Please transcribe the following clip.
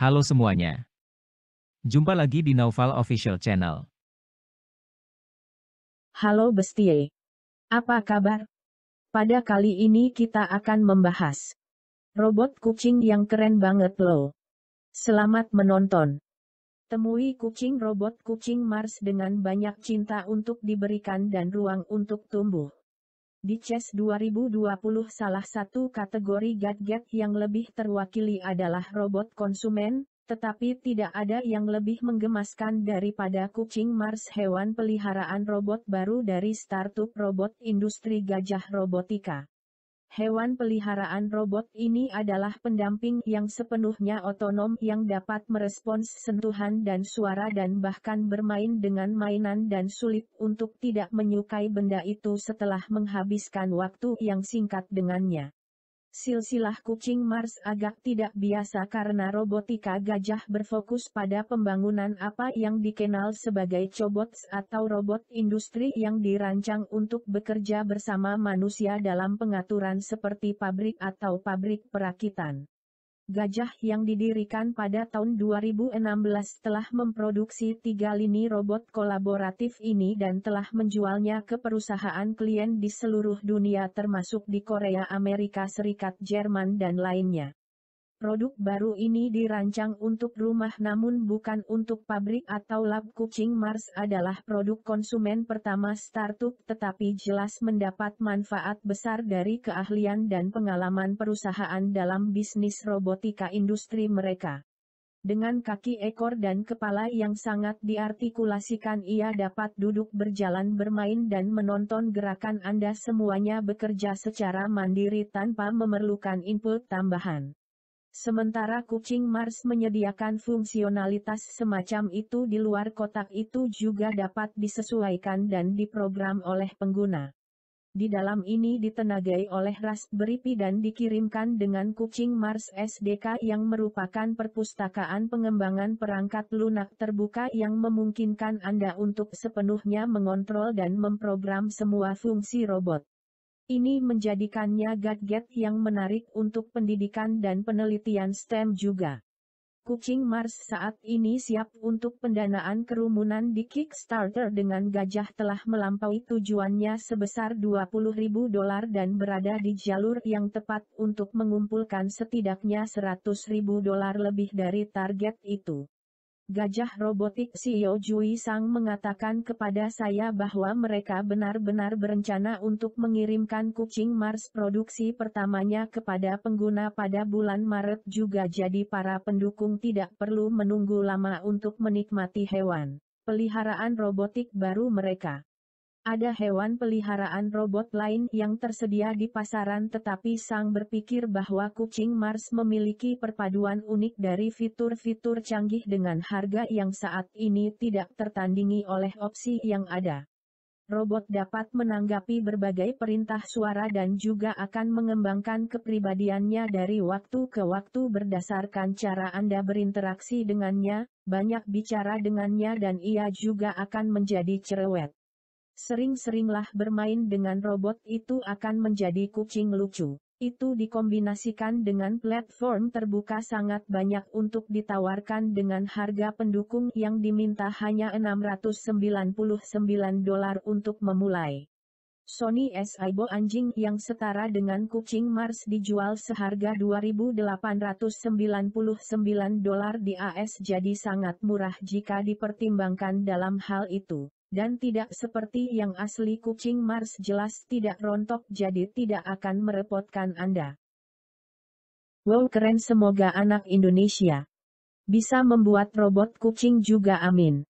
Halo semuanya. Jumpa lagi di Naufal Official Channel. Halo Bestie. Apa kabar? Pada kali ini kita akan membahas robot kucing yang keren banget loh. Selamat menonton. Temui kucing robot kucing Mars dengan banyak cinta untuk diberikan dan ruang untuk tumbuh. Di CES 2020 salah satu kategori gadget yang lebih terwakili adalah robot konsumen, tetapi tidak ada yang lebih menggemaskan daripada kucing Mars hewan peliharaan robot baru dari startup robot industri gajah robotika. Hewan peliharaan robot ini adalah pendamping yang sepenuhnya otonom yang dapat merespons sentuhan dan suara dan bahkan bermain dengan mainan dan sulit untuk tidak menyukai benda itu setelah menghabiskan waktu yang singkat dengannya. Silsilah kucing Mars agak tidak biasa karena robotika gajah berfokus pada pembangunan apa yang dikenal sebagai cobots atau robot industri yang dirancang untuk bekerja bersama manusia dalam pengaturan seperti pabrik atau pabrik perakitan. Gajah yang didirikan pada tahun 2016 telah memproduksi tiga lini robot kolaboratif ini dan telah menjualnya ke perusahaan klien di seluruh dunia termasuk di Korea Amerika Serikat Jerman dan lainnya. Produk baru ini dirancang untuk rumah namun bukan untuk pabrik atau lab kucing Mars adalah produk konsumen pertama startup tetapi jelas mendapat manfaat besar dari keahlian dan pengalaman perusahaan dalam bisnis robotika industri mereka. Dengan kaki ekor dan kepala yang sangat diartikulasikan ia dapat duduk berjalan bermain dan menonton gerakan Anda semuanya bekerja secara mandiri tanpa memerlukan input tambahan. Sementara kucing Mars menyediakan fungsionalitas semacam itu di luar kotak itu juga dapat disesuaikan dan diprogram oleh pengguna. Di dalam ini ditenagai oleh Raspberry Pi dan dikirimkan dengan kucing Mars SDK yang merupakan perpustakaan pengembangan perangkat lunak terbuka yang memungkinkan Anda untuk sepenuhnya mengontrol dan memprogram semua fungsi robot. Ini menjadikannya gadget yang menarik untuk pendidikan dan penelitian STEM juga. Kucing Mars saat ini siap untuk pendanaan kerumunan di Kickstarter dengan gajah telah melampaui tujuannya sebesar 20 ribu dolar dan berada di jalur yang tepat untuk mengumpulkan setidaknya 100 ribu dolar lebih dari target itu. Gajah Robotik CEO Jui Sang mengatakan kepada saya bahwa mereka benar-benar berencana untuk mengirimkan kucing Mars produksi pertamanya kepada pengguna pada bulan Maret juga jadi para pendukung tidak perlu menunggu lama untuk menikmati hewan peliharaan robotik baru mereka. Ada hewan peliharaan robot lain yang tersedia di pasaran tetapi Sang berpikir bahwa kucing Mars memiliki perpaduan unik dari fitur-fitur canggih dengan harga yang saat ini tidak tertandingi oleh opsi yang ada. Robot dapat menanggapi berbagai perintah suara dan juga akan mengembangkan kepribadiannya dari waktu ke waktu berdasarkan cara Anda berinteraksi dengannya, banyak bicara dengannya dan ia juga akan menjadi cerewet. Sering-seringlah bermain dengan robot itu akan menjadi kucing lucu. Itu dikombinasikan dengan platform terbuka sangat banyak untuk ditawarkan dengan harga pendukung yang diminta hanya 699 dolar untuk memulai. Sony Saibo anjing yang setara dengan kucing Mars dijual seharga 2.899 dolar di AS jadi sangat murah jika dipertimbangkan dalam hal itu dan tidak seperti yang asli kucing Mars jelas tidak rontok jadi tidak akan merepotkan Anda. Wow keren semoga anak Indonesia bisa membuat robot kucing juga amin.